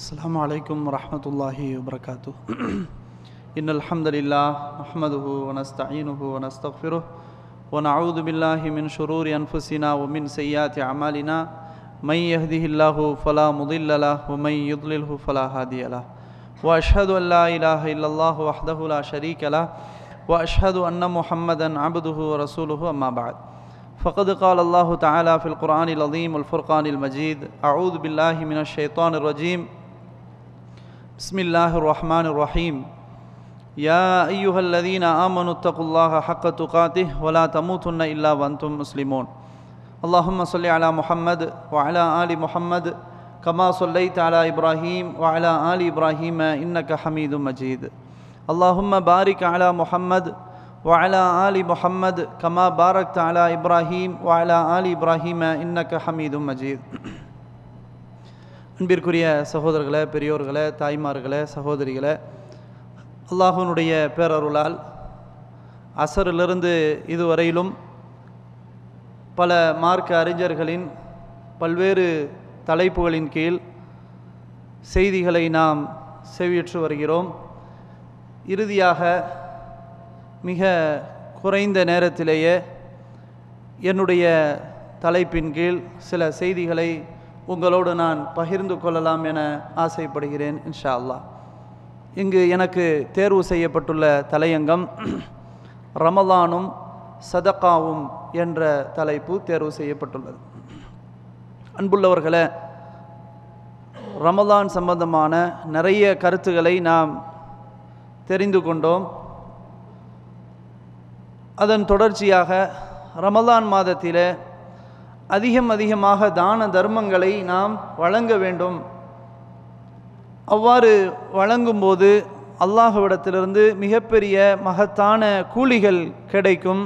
السلام عليكم ورحمة الله وبركاته إن الحمد لله نحمده ونستعينه ونستغفره ونعوذ بالله من شرور أنفسنا ومن سيئات أعمالنا من يهده الله فلا مضل له ومن يضلله فلا هادي له وأشهد أن لا إله إلا الله وحده لا شريك له وأشهد أن محمدا عبده ورسوله أما بعد فقد قال الله تعالى في القرآن العظيم والفرقان المجيد أعوذ بالله من الشيطان الرجيم بسم الله الرحمن الرحيم يا أيها الذين آمنوا اتقوا الله حق تقاته ولا تموتن إلا وأنتم مسلمون اللهم صل على محمد وعلى آل محمد كما صليت على إبراهيم وعلى آل إبراهيم إنك حميد مجيد اللهم بارك على محمد وعلى آل محمد كما باركت على إبراهيم وعلى آل إبراهيم إنك حميد مجيد அன்பிற்குரிய சகோதரர்களை பெரியோர்களை தாய்மார்களை சகோதரிகளை அல்லாஹனுடைய பேரருளால் அசரிலிருந்து இதுவரையிலும் பல மார்க்க அறிஞர்களின் பல்வேறு தலைப்புகளின் கீழ் செய்திகளை நாம் செவியுற்று வருகிறோம் இறுதியாக மிக குறைந்த நேரத்திலேயே என்னுடைய தலைப்பின் கீழ் சில செய்திகளை உங்களோடு நான் பகிர்ந்து கொள்ளலாம் என ஆசைப்படுகிறேன் இன்ஷா அல்லா இங்கு எனக்கு தேர்வு செய்யப்பட்டுள்ள தலையங்கம் ரமலானும் சதக்காவும் என்ற தலைப்பு தேர்வு செய்யப்பட்டுள்ளது அன்புள்ளவர்களை ரமலான் சம்பந்தமான நிறைய கருத்துக்களை நாம் தெரிந்து கொண்டோம் அதன் தொடர்ச்சியாக ரமலான் மாதத்திலே அதிகம் அதிகமாக தான தர்மங்களை நாம் வழங்க வேண்டும் அவ்வாறு வழங்கும்போது அல்லாஹுவிடத்திலிருந்து மிகப்பெரிய மகத்தான கூலிகள் கிடைக்கும்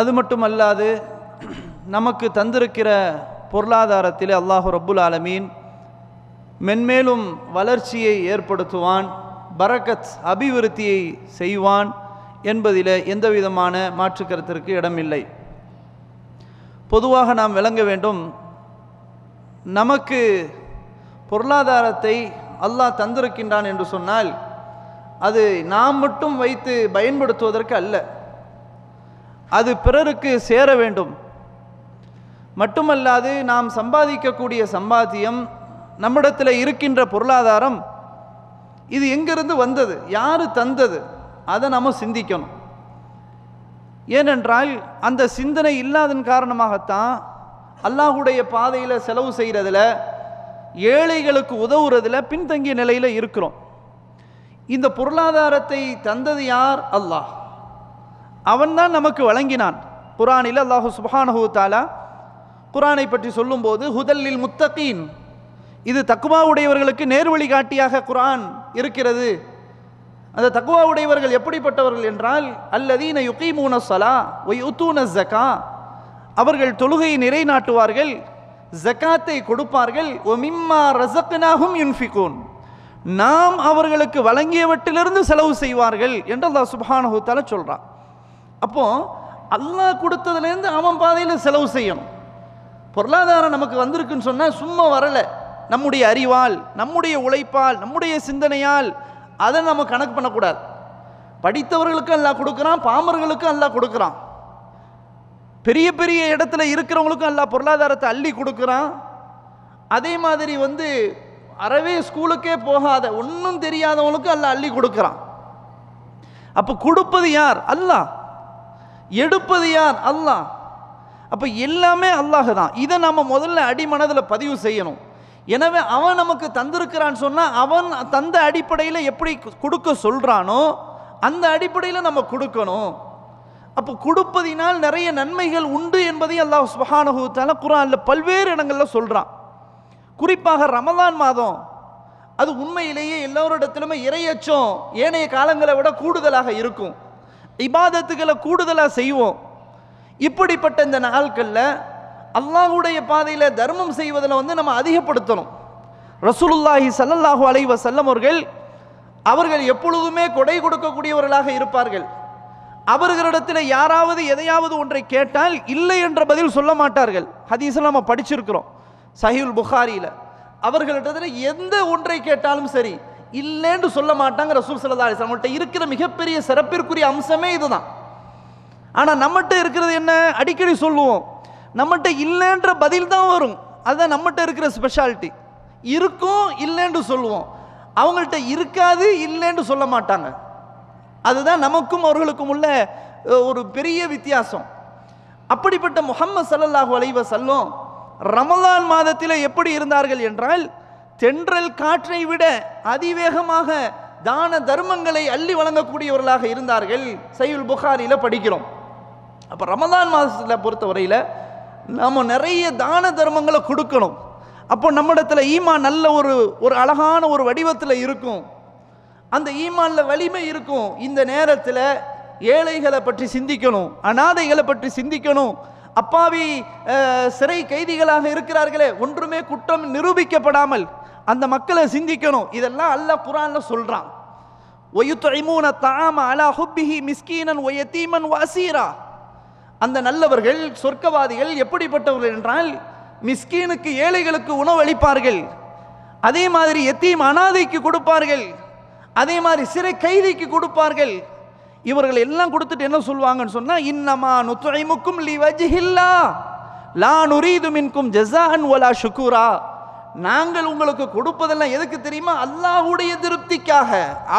அது மட்டுமல்லாது நமக்கு தந்திருக்கிற பொருளாதாரத்தில் அல்லாஹு ரப்புல் ஆலமீன் மென்மேலும் வளர்ச்சியை ஏற்படுத்துவான் பரக்கத் அபிவிருத்தியை செய்வான் என்பதில் எந்தவிதமான மாற்று கருத்திற்கு இடமில்லை பொதுவாக நாம் விளங்க வேண்டும் நமக்கு பொருளாதாரத்தை அல்லாஹ் தந்திருக்கின்றான் என்று சொன்னால் அது நாம் மட்டும் வைத்து பயன்படுத்துவதற்கு அல்ல அது பிறருக்கு சேர வேண்டும் மட்டுமல்லாது நாம் சம்பாதிக்கக்கூடிய சம்பாத்தியம் நம்மிடத்தில் இருக்கின்ற பொருளாதாரம் இது எங்கிருந்து வந்தது யார் தந்தது அதை நாம் சிந்திக்கணும் ஏனென்றால் அந்த சிந்தனை இல்லாதன் காரணமாகத்தான் அல்லாஹுடைய பாதையில் செலவு செய்கிறதுல ஏழைகளுக்கு உதவுறதில் பின்தங்கிய நிலையில் இருக்கிறோம் இந்த பொருளாதாரத்தை தந்தது யார் அல்லாஹ் அவன்தான் நமக்கு வழங்கினான் குரானில் அல்லாஹு சுபஹானஹூ தாலா குரானை பற்றி சொல்லும்போது ஹுதல்லில் முத்தகீன் இது தக்குவா உடையவர்களுக்கு நேர்வழி காட்டியாக குரான் இருக்கிறது அந்த தக்குவா உடையவர்கள் எப்படிப்பட்டவர்கள் என்றால் அல்லதீன யுகீமூன சலா ஒய் உத்தூன ஜக்கா அவர்கள் தொழுகையை நிறைநாட்டுவார்கள் ஜக்காத்தை கொடுப்பார்கள் ஒ மிம்மா ரசக்கனாகும் யுன்ஃபிகோன் நாம் அவர்களுக்கு வழங்கியவற்றிலிருந்து செலவு செய்வார்கள் என்று அல்லா சுபானஹூத்தால சொல்கிறான் அப்போது அல்லாஹ் கொடுத்ததுலேருந்து அவன் பாதையில் செலவு செய்யணும் பொருளாதாரம் நமக்கு வந்திருக்குன்னு சொன்னால் சும்மா வரலை நம்முடைய அறிவால் நம்முடைய உழைப்பால் நம்முடைய சிந்தனையால் அதை நம்ம கணக்கு பண்ணக்கூடாது படித்தவர்களுக்கும் எல்லாம் கொடுக்குறான் பாமர்களுக்கும் எல்லாம் கொடுக்குறான் பெரிய பெரிய இடத்துல இருக்கிறவங்களுக்கும் எல்லா பொருளாதாரத்தை அள்ளி கொடுக்குறான் அதே மாதிரி வந்து அறவே ஸ்கூலுக்கே போகாத ஒன்றும் தெரியாதவங்களுக்கும் எல்லாம் அள்ளி கொடுக்குறான் அப்போ கொடுப்பது யார் அல்லாஹ் எடுப்பது யார் அல்லாஹ் அப்போ எல்லாமே அல்லாஹ் தான் இதை நம்ம முதல்ல அடிமனதில் பதிவு செய்யணும் எனவே அவன் நமக்கு தந்திருக்கிறான் சொன்னால் அவன் தந்த அடிப்படையில் எப்படி கொடுக்க சொல்கிறானோ அந்த அடிப்படையில் நம்ம கொடுக்கணும் அப்போ கொடுப்பதினால் நிறைய நன்மைகள் உண்டு என்பதை அல்லாஹ் சுபஹானஹு குரானில் பல்வேறு இடங்களில் சொல்கிறான் குறிப்பாக ரமதான் மாதம் அது உண்மையிலேயே எல்லோரிடத்திலுமே இரையச்சம் ஏனைய காலங்களை விட கூடுதலாக இருக்கும் இபாதத்துக்களை கூடுதலாக செய்வோம் இப்படிப்பட்ட இந்த நாட்களில் அல்லாஹுடைய பாதையில் தர்மம் செய்வதில் வந்து நம்ம அதிகப்படுத்தணும் ரசூலுல்லாஹி சல்லல்லாஹு அலைவ செல்லமர்கள் அவர்கள் எப்பொழுதுமே கொடை கொடுக்கக்கூடியவர்களாக இருப்பார்கள் அவர்களிடத்தில் யாராவது எதையாவது ஒன்றை கேட்டால் இல்லை என்ற பதில் சொல்ல மாட்டார்கள் ஹதீஸில் நம்ம படிச்சிருக்கிறோம் சஹியுல் புகாரியில் அவர்களிடத்தில் எந்த ஒன்றை கேட்டாலும் சரி இல்லைன்னு சொல்ல மாட்டாங்க ரசூல் சல்லா அலிஸ்லாம் அவங்கள்ட்ட இருக்கிற மிகப்பெரிய சிறப்பிற்குரிய அம்சமே இதுதான் ஆனால் நம்மகிட்ட இருக்கிறது என்ன அடிக்கடி சொல்லுவோம் நம்மகிட்ட இல்லைன்ற பதில் தான் வரும் அதுதான் நம்மகிட்ட இருக்கிற ஸ்பெஷாலிட்டி இருக்கும் இல்லைன்னு சொல்லுவோம் அவங்கள்ட்ட இருக்காது இல்லைன்னு சொல்ல மாட்டாங்க அதுதான் நமக்கும் அவர்களுக்கும் உள்ள ஒரு பெரிய வித்தியாசம் அப்படிப்பட்ட முகம்மது சல்லல்லாஹு அலைவ செல்லும் ரமலான் மாதத்தில் எப்படி இருந்தார்கள் என்றால் தென்றல் காற்றை விட அதிவேகமாக தான தர்மங்களை அள்ளி வழங்கக்கூடியவர்களாக இருந்தார்கள் சையுல் புகாரியில் படிக்கிறோம் அப்போ ரமதான் மாதத்தில் பொறுத்தவரையில் நாம் நிறைய தான தர்மங்களை கொடுக்கணும் அப்போ நம்மிடத்தில் ஈமான் நல்ல ஒரு ஒரு அழகான ஒரு வடிவத்தில் இருக்கும் அந்த ஈமானில் வலிமை இருக்கும் இந்த நேரத்தில் ஏழைகளை பற்றி சிந்திக்கணும் அனாதைகளை பற்றி சிந்திக்கணும் அப்பாவி சிறை கைதிகளாக இருக்கிறார்களே ஒன்றுமே குற்றம் நிரூபிக்கப்படாமல் அந்த மக்களை சிந்திக்கணும் இதெல்லாம் அல்ல குரானில் சொல்கிறான் ஒயுத்தொய்மூன தாம அலா ஹுப்பிஹி மிஸ்கீனன் ஒய தீமன் வசீரா அந்த நல்லவர்கள் சொர்க்கவாதிகள் எப்படிப்பட்டவர்கள் என்றால் மிஸ்கீனுக்கு ஏழைகளுக்கு உணவு அளிப்பார்கள் அதே மாதிரி எத்தையும் அனாதைக்கு கொடுப்பார்கள் அதே மாதிரி சிறை கைதிக்கு கொடுப்பார்கள் இவர்கள் எல்லாம் கொடுத்துட்டு என்ன சொல்லுவாங்கன்னு சொன்னால் இன்னமா நுத்துழைமுக்கும் லிவஜிஹில்லா லான் நுரீது மின்கும் ஜசான் ஒலா ஷுக்கூரா நாங்கள் உங்களுக்கு கொடுப்பதெல்லாம் எதுக்கு தெரியுமா அல்லாஹுடைய திருப்திக்காக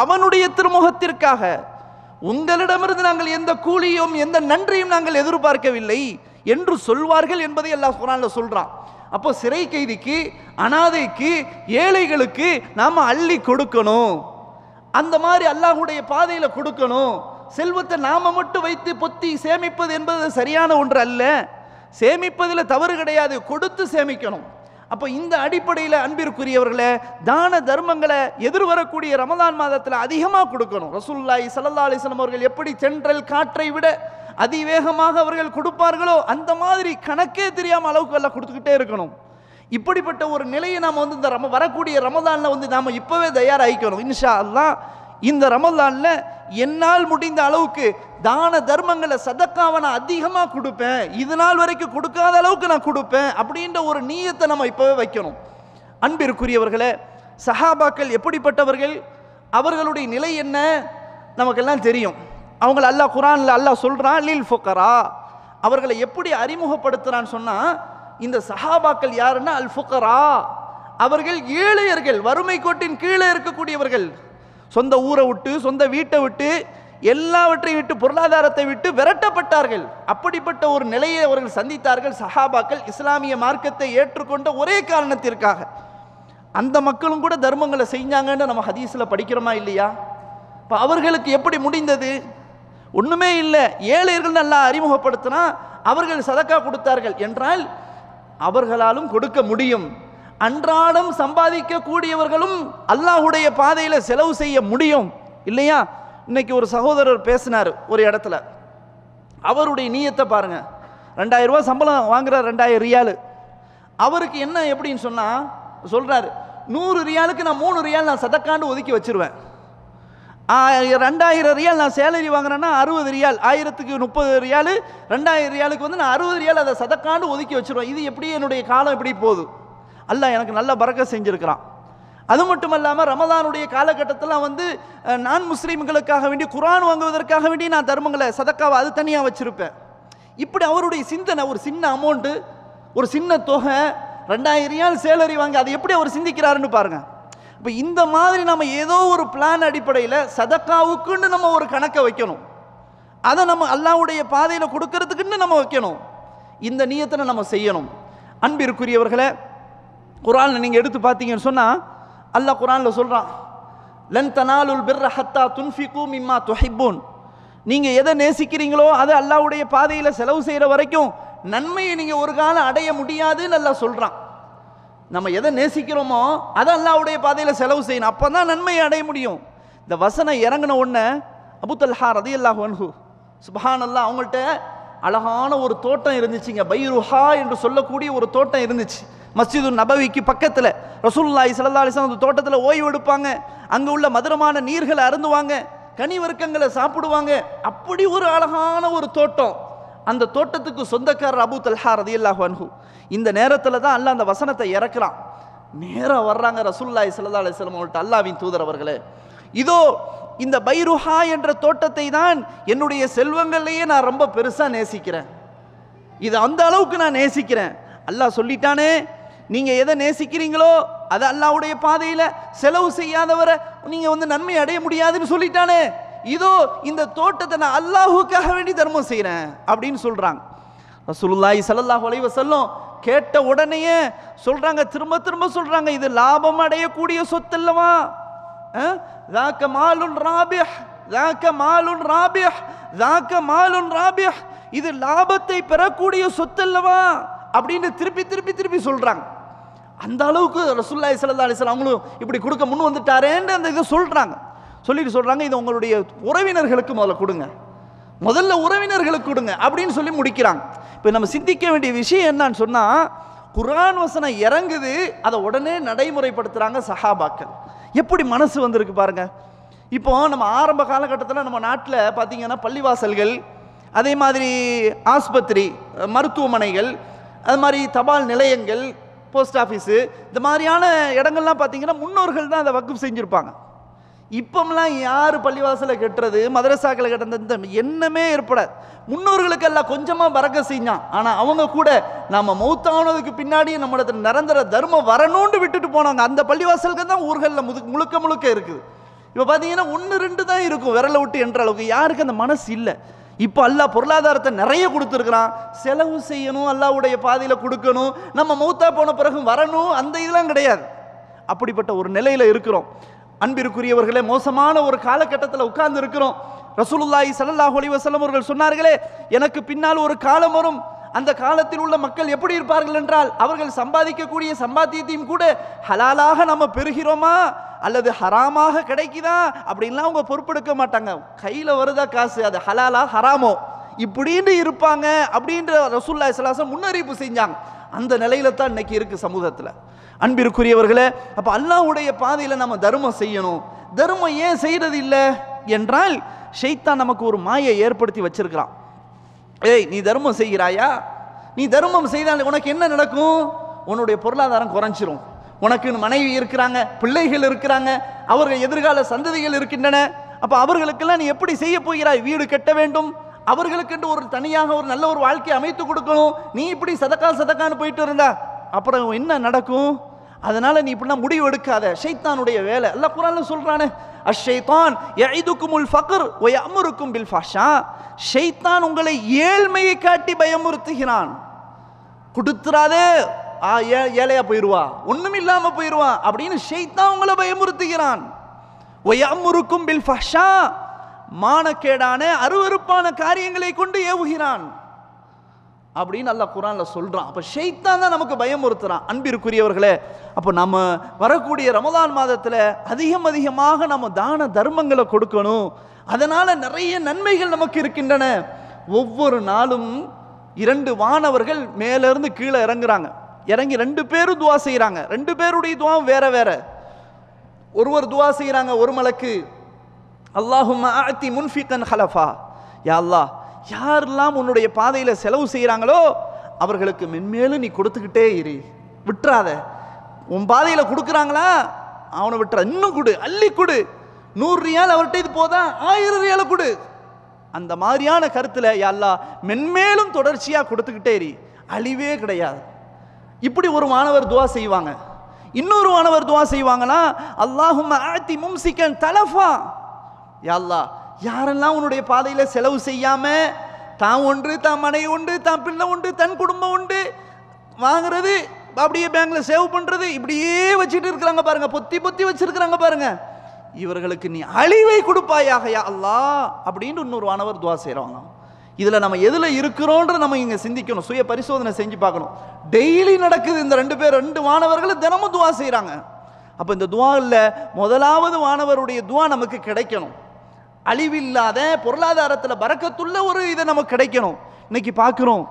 அவனுடைய திருமுகத்திற்காக உங்களிடமிருந்து நாங்கள் எந்த கூலியும் எந்த நன்றியும் நாங்கள் எதிர்பார்க்கவில்லை என்று சொல்வார்கள் என்பதை எல்லா குரானில் சொல்கிறான் அப்போ சிறை கைதிக்கு அனாதைக்கு ஏழைகளுக்கு நாம் அள்ளி கொடுக்கணும் அந்த மாதிரி அல்லாஹுடைய பாதையில் கொடுக்கணும் செல்வத்தை நாம் மட்டும் வைத்து பொத்தி சேமிப்பது என்பது சரியான ஒன்று அல்ல சேமிப்பதில் தவறு கிடையாது கொடுத்து சேமிக்கணும் அப்போ இந்த அடிப்படையில் அன்பிற்குரியவர்களே தான தர்மங்களை எதிர்வரக்கூடிய ரமதான் மாதத்தில் அதிகமாக கொடுக்கணும் ரசூல்லாய் சல்லா அலிஸ்லம் அவர்கள் எப்படி சென்றல் காற்றை விட அதிவேகமாக அவர்கள் கொடுப்பார்களோ அந்த மாதிரி கணக்கே தெரியாமல் அளவுக்கு எல்லாம் கொடுத்துக்கிட்டே இருக்கணும் இப்படிப்பட்ட ஒரு நிலையை நாம் வந்து இந்த ரம வரக்கூடிய ரமதானில் வந்து நாம் இப்போவே தயாராகிக்கணும் இன்ஷா அல்லாம் இந்த ரமலானில் என்னால் முடிந்த அளவுக்கு தான தர்மங்களை சதக்காவை நான் அதிகமாக கொடுப்பேன் இது நாள் வரைக்கும் கொடுக்காத அளவுக்கு நான் கொடுப்பேன் அப்படின்ற ஒரு நீயத்தை நம்ம இப்போவே வைக்கணும் அன்பிற்குரியவர்களே சஹாபாக்கள் எப்படிப்பட்டவர்கள் அவர்களுடைய நிலை என்ன நமக்கெல்லாம் தெரியும் அவங்கள அல்லாஹ் குரானில் அல்லாஹ் சொல்கிறான் லீல் ஃபுக்கரா அவர்களை எப்படி அறிமுகப்படுத்துகிறான்னு சொன்னால் இந்த சஹாபாக்கள் யாருன்னா அல் ஃபுக்கரா அவர்கள் ஏழையர்கள் வறுமை கோட்டின் கீழே இருக்கக்கூடியவர்கள் சொந்த ஊரை விட்டு சொந்த வீட்டை விட்டு எல்லாவற்றையும் விட்டு பொருளாதாரத்தை விட்டு விரட்டப்பட்டார்கள் அப்படிப்பட்ட ஒரு நிலையை அவர்கள் சந்தித்தார்கள் சஹாபாக்கள் இஸ்லாமிய மார்க்கத்தை ஏற்றுக்கொண்ட ஒரே காரணத்திற்காக அந்த மக்களும் கூட தர்மங்களை செஞ்சாங்கன்னு நம்ம ஹதீஸில் படிக்கிறோமா இல்லையா இப்போ அவர்களுக்கு எப்படி முடிந்தது ஒன்றுமே இல்லை ஏழையர்கள் நல்லா அறிமுகப்படுத்தினா அவர்கள் சதக்கா கொடுத்தார்கள் என்றால் அவர்களாலும் கொடுக்க முடியும் அன்றாடம் சம்பாதிக்கக்கூடியவர்களும் அல்லாஹுடைய பாதையில் செலவு செய்ய முடியும் இல்லையா இன்னைக்கு ஒரு சகோதரர் பேசினார் ஒரு இடத்துல அவருடைய நீயத்தை பாருங்கள் ரெண்டாயிரரூவா சம்பளம் வாங்குறார் ரெண்டாயிரம் ரியாலு அவருக்கு என்ன எப்படின்னு சொன்னால் சொல்கிறாரு நூறு ரியாலுக்கு நான் மூணு ரியால் நான் சதக்காண்டு ஒதுக்கி வச்சுருவேன் ரெண்டாயிரம் ரியால் நான் சேலரி வாங்குறேன்னா அறுபது ரியால் ஆயிரத்துக்கு முப்பது ரியாலு ரெண்டாயிரம் ரியாலுக்கு வந்து நான் அறுபது ரியால் அதை சதக்காண்டு ஒதுக்கி வச்சுருவேன் இது எப்படி என்னுடைய காலம் எப்படி போகுது அல்ல எனக்கு நல்ல பறக்க செஞ்சுருக்கிறான் அது மட்டும் இல்லாமல் ரமதானுடைய காலகட்டத்தில் வந்து நான் முஸ்லீம்களுக்காக வேண்டி குரான் வாங்குவதற்காக வேண்டி நான் தர்மங்களை சதக்காவை அது தனியாக வச்சுருப்பேன் இப்படி அவருடைய சிந்தனை ஒரு சின்ன அமௌண்ட்டு ஒரு சின்ன தொகை ரெண்டாயிரம் சேலரி வாங்கி அதை எப்படி அவர் சிந்திக்கிறாருன்னு பாருங்கள் இப்போ இந்த மாதிரி நம்ம ஏதோ ஒரு பிளான் அடிப்படையில் சதக்காவுக்குன்னு நம்ம ஒரு கணக்கை வைக்கணும் அதை நம்ம அல்லாவுடைய பாதையில் கொடுக்கறதுக்குன்னு நம்ம வைக்கணும் இந்த நியத்தனை நம்ம செய்யணும் அன்பிற்குரியவர்களை குரானில் நீங்கள் எடுத்து பார்த்தீங்கன்னு சொன்னால் அல்லாஹ் குரானில் சொல்கிறான் லன் தனாலுல் பிர்ர ஹத்தா துன்ஃபிகு மிம்மா துஹிப்பூன் நீங்கள் எதை நேசிக்கிறீங்களோ அது அல்லாவுடைய பாதையில் செலவு செய்கிற வரைக்கும் நன்மையை நீங்கள் ஒரு காலம் அடைய முடியாதுன்னு நல்லா சொல்கிறான் நம்ம எதை நேசிக்கிறோமோ அதை அல்லாவுடைய பாதையில் செலவு செய்யணும் அப்போ தான் நன்மையை அடைய முடியும் இந்த வசனம் இறங்கின உடனே அபுத்தல்ஹா ரதி அல்லாஹு சுபஹான் அல்லா அவங்கள்ட்ட அழகான ஒரு தோட்டம் இருந்துச்சுங்க பைருஹா என்று சொல்லக்கூடிய ஒரு தோட்டம் இருந்துச்சு மஸ்ஜிது நபவிக்கு பக்கத்தில் ரசூல்லா இஸ்லா அலிஸ்லாம் அந்த தோட்டத்தில் ஓய்வு எடுப்பாங்க அங்கே உள்ள மதுரமான நீர்களை அருந்துவாங்க கனி வர்க்கங்களை சாப்பிடுவாங்க அப்படி ஒரு அழகான ஒரு தோட்டம் அந்த தோட்டத்துக்கு சொந்தக்காரர் அபு தல்ஹா ரதி அல்லாஹு இந்த நேரத்தில் தான் அல்ல அந்த வசனத்தை இறக்குறான் நேராக வர்றாங்க ரசூல்லாய் சல்லா அலிஸ்லாம் அவங்கள்ட்ட அல்லாவின் அவர்களே இதோ இந்த பைருஹா என்ற தோட்டத்தை தான் என்னுடைய செல்வங்கள்லேயே நான் ரொம்ப பெருசாக நேசிக்கிறேன் இது அந்த அளவுக்கு நான் நேசிக்கிறேன் அல்லாஹ் சொல்லிட்டானே நீங்கள் எதை நேசிக்கிறீங்களோ அது அல்லாவுடைய பாதையில் செலவு செய்யாதவரை நீங்கள் வந்து நன்மை அடைய முடியாதுன்னு சொல்லிட்டானே இதோ இந்த தோட்டத்தை நான் அல்லாஹுக்காக வேண்டி தர்மம் செய்கிறேன் அப்படின்னு சொல்கிறாங்க சுல்லாய் சல்லாஹ் ஒலைவ சொல்லும் கேட்ட உடனேயே சொல்கிறாங்க திரும்ப திரும்ப சொல்கிறாங்க இது லாபம் அடையக்கூடிய சொத்து இல்லவா தாக்க மாலுன் ராபிஹ் தாக்க மாலுன் ராபிஹ் தாக்க மாலுன் ராபிஹ் இது லாபத்தை பெறக்கூடிய சொத்து இல்லவா அப்படின்னு திருப்பி திருப்பி திருப்பி சொல்கிறாங்க அந்த அளவுக்கு ரசுல்லாய் சல்லா அலிஸ்லாம் அவங்களும் இப்படி கொடுக்க முன் வந்துட்டாரேன்னு அந்த இதை சொல்கிறாங்க சொல்லிட்டு சொல்கிறாங்க இது உங்களுடைய உறவினர்களுக்கு முதல்ல கொடுங்க முதல்ல உறவினர்களுக்கு கொடுங்க அப்படின்னு சொல்லி முடிக்கிறாங்க இப்போ நம்ம சிந்திக்க வேண்டிய விஷயம் என்னன்னு சொன்னால் குரான் வசனம் இறங்குது அதை உடனே நடைமுறைப்படுத்துகிறாங்க சஹாபாக்கள் எப்படி மனசு வந்திருக்கு பாருங்கள் இப்போ நம்ம ஆரம்ப காலகட்டத்தில் நம்ம நாட்டில் பார்த்திங்கன்னா பள்ளிவாசல்கள் அதே மாதிரி ஆஸ்பத்திரி மருத்துவமனைகள் அது மாதிரி தபால் நிலையங்கள் போஸ்ட் ஆஃபீஸு இந்த மாதிரியான இடங்கள்லாம் பார்த்தீங்கன்னா முன்னோர்கள் தான் அதை வக்குப் செஞ்சுருப்பாங்க இப்போம்லாம் யார் பள்ளிவாசலை கட்டுறது மதரசாக்களை கட்டுறது எண்ணமே ஏற்படாது முன்னோர்களுக்கெல்லாம் கொஞ்சமாக பறக்க செஞ்சான் ஆனால் அவங்க கூட நம்ம மௌத்தானதுக்கு பின்னாடி நம்மளது நிரந்தர தர்மம் வரணும்னு விட்டுட்டு போனாங்க அந்த பள்ளிவாசலுக்கு தான் ஊர்களில் முது முழுக்க முழுக்க இருக்குது இப்போ பார்த்தீங்கன்னா ஒன்று ரெண்டு தான் இருக்கும் விரலை விட்டு என்ற அளவுக்கு யாருக்கு அந்த மனசு இல்லை இப்போ அல்லாஹ் பொருளாதாரத்தை நிறைய கொடுத்துருக்குறான் செலவு செய்யணும் அல்லாவுடைய பாதையில் கொடுக்கணும் நம்ம மௌத்தா போன பிறகு வரணும் அந்த இதெல்லாம் கிடையாது அப்படிப்பட்ட ஒரு நிலையில் இருக்கிறோம் அன்பிற்குரியவர்களே மோசமான ஒரு காலகட்டத்தில் உட்கார்ந்து இருக்கிறோம் ரசூலுல்லாஹி சல்லாஹ் அலி வசலம் அவர்கள் சொன்னார்களே எனக்கு பின்னால் ஒரு காலம் வரும் அந்த காலத்தில் உள்ள மக்கள் எப்படி இருப்பார்கள் என்றால் அவர்கள் சம்பாதிக்கக்கூடிய சம்பாத்தியத்தையும் கூட ஹலாலாக நம்ம பெறுகிறோமா அல்லது ஹராமாக கிடைக்குதா அப்படின்லாம் அவங்க பொறுப்பெடுக்க மாட்டாங்க கையில் வருதா காசு அது ஹலாலா ஹராமோ இப்படின்னு இருப்பாங்க அப்படின்ற ரசூல்லா இஸ்லாசம் முன்னறிவிப்பு செஞ்சாங்க அந்த நிலையில தான் இன்னைக்கு இருக்குது சமூகத்தில் அன்பிற்குரியவர்களே அப்போ அல்லாவுடைய பாதையில் நம்ம தர்மம் செய்யணும் தர்மம் ஏன் செய்கிறது இல்லை என்றால் ஷெய்தான் நமக்கு ஒரு மாயை ஏற்படுத்தி வச்சிருக்கிறான் ஏய் நீ தர்மம் செய்கிறாயா நீ தர்மம் செய்தால் உனக்கு என்ன நடக்கும் உன்னுடைய பொருளாதாரம் குறைஞ்சிரும் உனக்கு மனைவி இருக்கிறாங்க பிள்ளைகள் இருக்கிறாங்க அவர்கள் எதிர்கால சந்ததிகள் இருக்கின்றன அப்போ அவர்களுக்கெல்லாம் நீ எப்படி செய்ய போகிறாய் வீடு கட்ட வேண்டும் அவர்களுக்கென்று ஒரு தனியாக ஒரு நல்ல ஒரு வாழ்க்கையை அமைத்து கொடுக்கணும் நீ இப்படி சதக்கா சதக்கான்னு போயிட்டு இருந்தா அப்புறம் என்ன நடக்கும் அதனால நீ இப்படிலாம் முடிவு எடுக்காத ஷைத்தானுடைய வேலை எல்லாம் குரான் சொல்கிறானே அஷைத்தான் எய்துக்குமுல் ஃபக்ர் ஒய் அமுருக்கும் பில் ஃபாஷா ஷைத்தான் உங்களை ஏழ்மையை காட்டி பயமுறுத்துகிறான் கொடுத்துறாதே ஆ ஏ ஏழையாக போயிடுவா ஒன்றும் இல்லாமல் போயிடுவான் அப்படின்னு ஷைத்தான் உங்களை பயமுறுத்துகிறான் ஒய் அமுருக்கும் பில் ஃபாஷா மானக்கேடான அருவறுப்பான காரியங்களை கொண்டு ஏவுகிறான் அப்படின்னு அல்லா குரானில் சொல்கிறான் அப்போ ஷெய்தான் தான் நமக்கு பயமுறுத்துகிறான் அன்பிற்குரியவர்களே அப்போ நம்ம வரக்கூடிய ரமதான் மாதத்தில் அதிகம் அதிகமாக நம்ம தான தர்மங்களை கொடுக்கணும் அதனால் நிறைய நன்மைகள் நமக்கு இருக்கின்றன ஒவ்வொரு நாளும் இரண்டு வானவர்கள் மேலேருந்து கீழே இறங்குறாங்க இறங்கி ரெண்டு பேரும் துவா செய்கிறாங்க ரெண்டு பேருடைய துவா வேற வேற ஒருவர் துவா செய்கிறாங்க ஒரு மலக்கு அல்லாஹு முன்ஃபிகன் ஹலஃபா யா அல்லாஹ் யாரெல்லாம் உன்னுடைய பாதையில் செலவு செய்கிறாங்களோ அவர்களுக்கு மென்மேலும் நீ கொடுத்துக்கிட்டே இரு விட்டுறாத உன் பாதையில் கொடுக்குறாங்களா அவனை விட்டுற இன்னும் கொடு அள்ளி கொடு நூறு ரியால் அவர்கிட்ட இது போதா ஆயிரம் ரியால் கொடு அந்த மாதிரியான கருத்தில் எல்லா மென்மேலும் தொடர்ச்சியாக கொடுத்துக்கிட்டே இரு அழிவே கிடையாது இப்படி ஒரு மாணவர் துவா செய்வாங்க இன்னொரு மாணவர் துவா செய்வாங்கன்னா அல்லாஹும் ஆத்தி மும்சிக்கன் தலஃபா யாழ்லா யாரெல்லாம் உன்னுடைய பாதையில் செலவு செய்யாமல் தான் ஒன்று தான் மனை உண்டு தான் பிள்ளை உண்டு தன் குடும்பம் உண்டு வாங்குறது அப்படியே பேங்க்ல சேவ் பண்ணுறது இப்படியே வச்சுட்டு இருக்கிறாங்க பாருங்கள் பொத்தி பொத்தி வச்சிருக்கிறாங்க பாருங்கள் இவர்களுக்கு நீ அழிவை கொடுப்பாயாகையா அல்லா அப்படின்னு இன்னொரு வானவர் துவா செய்கிறாங்க இதில் நம்ம எதில் இருக்கிறோன்ற நம்ம இங்கே சிந்திக்கணும் சுய பரிசோதனை செஞ்சு பார்க்கணும் டெய்லி நடக்குது இந்த ரெண்டு பேர் ரெண்டு மாணவர்களும் தினமும் துவா செய்கிறாங்க அப்போ இந்த துவா இல்லை முதலாவது மாணவருடைய துவா நமக்கு கிடைக்கணும் அழிவில்லாத பொருளாதாரத்தில் பறக்கத்துள்ள ஒரு இதை நமக்கு கிடைக்கணும் இன்னைக்கு பார்க்குறோம்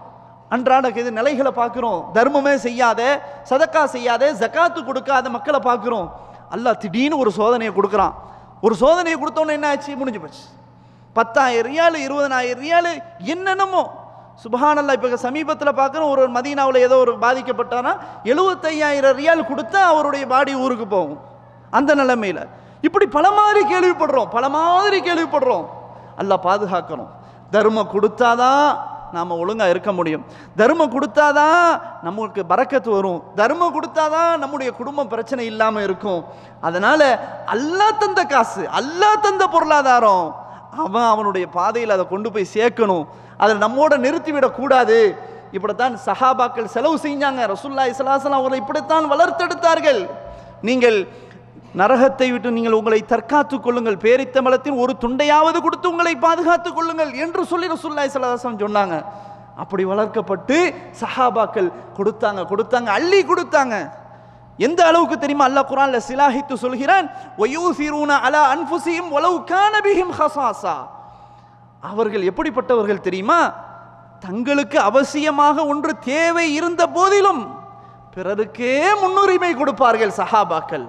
அன்றாட இது நிலைகளை பார்க்குறோம் தர்மமே செய்யாத சதக்கா செய்யாத ஜக்காத்து கொடுக்காத மக்களை பார்க்குறோம் அல்லா திடீர்னு ஒரு சோதனையை கொடுக்குறான் ஒரு சோதனையை கொடுத்தோன்னு என்ன ஆச்சு முடிஞ்சு போச்சு பத்தாயிரம் ரியாலு இருபதனாயிரம் ரியாலு என்னென்னமோ சுபஹானல்லா இப்போ சமீபத்தில் பார்க்குறோம் ஒரு மதீனாவில் ஏதோ ஒரு பாதிக்கப்பட்டானா எழுபத்தையாயிரம் ரியால் கொடுத்தா அவருடைய பாடி ஊருக்கு போகும் அந்த நிலைமையில் இப்படி பல மாதிரி கேள்விப்படுறோம் பல மாதிரி கேள்விப்படுறோம் அல்ல பாதுகாக்கணும் தர்மம் கொடுத்தாதான் நாம் ஒழுங்காக இருக்க முடியும் தர்மம் கொடுத்தாதான் நம்மளுக்கு பறக்கத்து வரும் தர்மம் கொடுத்தாதான் நம்முடைய குடும்பம் பிரச்சனை இல்லாமல் இருக்கும் அதனால் அல்லா தந்த காசு அல்லா தந்த பொருளாதாரம் அவன் அவனுடைய பாதையில் அதை கொண்டு போய் சேர்க்கணும் அதை நம்மோட நிறுத்திவிடக்கூடாது இப்படித்தான் சஹாபாக்கள் செலவு செஞ்சாங்க ரசுல்லா இஸ்லாசலாம் அவரை இப்படித்தான் வளர்த்தெடுத்தார்கள் நீங்கள் நரகத்தை விட்டு நீங்கள் உங்களை தற்காத்துக் கொள்ளுங்கள் பேரித்தம்பலத்தின் ஒரு துண்டையாவது கொடுத்து உங்களை பாதுகாத்துக் கொள்ளுங்கள் என்று சொல்லி ரசுல்லாய் சலாசம் சொன்னாங்க அப்படி வளர்க்கப்பட்டு சஹாபாக்கள் கொடுத்தாங்க கொடுத்தாங்க அள்ளி கொடுத்தாங்க எந்த அளவுக்கு தெரியுமா அல்லாஹ் குரான்ல சிலாஹித்து சொல்கிறான் அலா ஹசாசா அவர்கள் எப்படிப்பட்டவர்கள் தெரியுமா தங்களுக்கு அவசியமாக ஒன்று தேவை இருந்த போதிலும் பிறருக்கே முன்னுரிமை கொடுப்பார்கள் சஹாபாக்கள்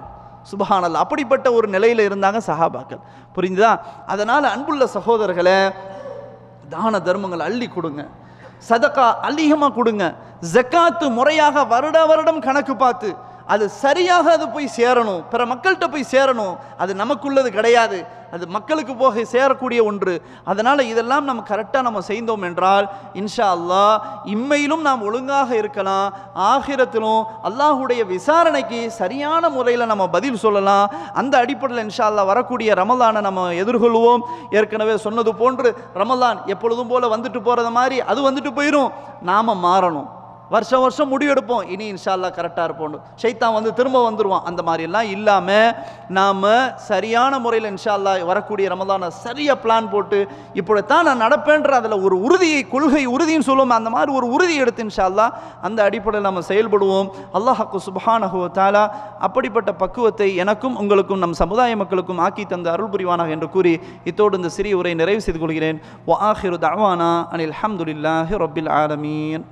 சுபஹானல் அப்படிப்பட்ட ஒரு நிலையில் இருந்தாங்க சஹாபாக்கள் புரிஞ்சுதா அதனால் அன்புள்ள சகோதரர்களை தான தர்மங்கள் அள்ளி கொடுங்க சதக்கா அதிகமாக கொடுங்க ஜக்காத்து முறையாக வருட வருடம் கணக்கு பார்த்து அது சரியாக அது போய் சேரணும் பிற மக்கள்கிட்ட போய் சேரணும் அது நமக்குள்ளது கிடையாது அது மக்களுக்கு போக சேரக்கூடிய ஒன்று அதனால் இதெல்லாம் நம்ம கரெக்டாக நம்ம செய்தோம் என்றால் இன்ஷா அல்லா இம்மையிலும் நாம் ஒழுங்காக இருக்கலாம் ஆகிரத்திலும் அல்லாஹுடைய விசாரணைக்கு சரியான முறையில் நம்ம பதில் சொல்லலாம் அந்த அடிப்படையில் இன்ஷா அல்லா வரக்கூடிய ரமலானை நம்ம எதிர்கொள்வோம் ஏற்கனவே சொன்னது போன்று ரமலான் எப்பொழுதும் போல் வந்துட்டு போகிறது மாதிரி அது வந்துட்டு போயிடும் நாம் மாறணும் வருஷம் வருஷம் முடிவெடுப்போம் இனி இன்ஷால்லா கரெக்டாக இருப்போம் ஷைத்தான் வந்து திரும்ப வந்துடுவான் அந்த மாதிரிலாம் இல்லாமல் நாம் சரியான முறையில் இன்ஷால்லா வரக்கூடிய ரமதான சரியாக பிளான் போட்டு இப்படித்தான் நான் நடப்பேன்ற அதில் ஒரு உறுதியை கொள்கை உறுதினு சொல்லுவோம் அந்த மாதிரி ஒரு உறுதி எடுத்து இன்ஷால்லா அந்த அடிப்படையில் நம்ம செயல்படுவோம் அல்லாஹாக்கு சுபஹானஹோ தாலா அப்படிப்பட்ட பக்குவத்தை எனக்கும் உங்களுக்கும் நம் சமுதாய மக்களுக்கும் ஆக்கி தந்த அருள் புரிவானாக என்று கூறி இத்தோடு இந்த சிறிய உரை நிறைவு செய்து கொள்கிறேன் வ ஆஹிரு தவானா அனில் அஹமதுல்லாஹி ரொபில் ஆலமீன்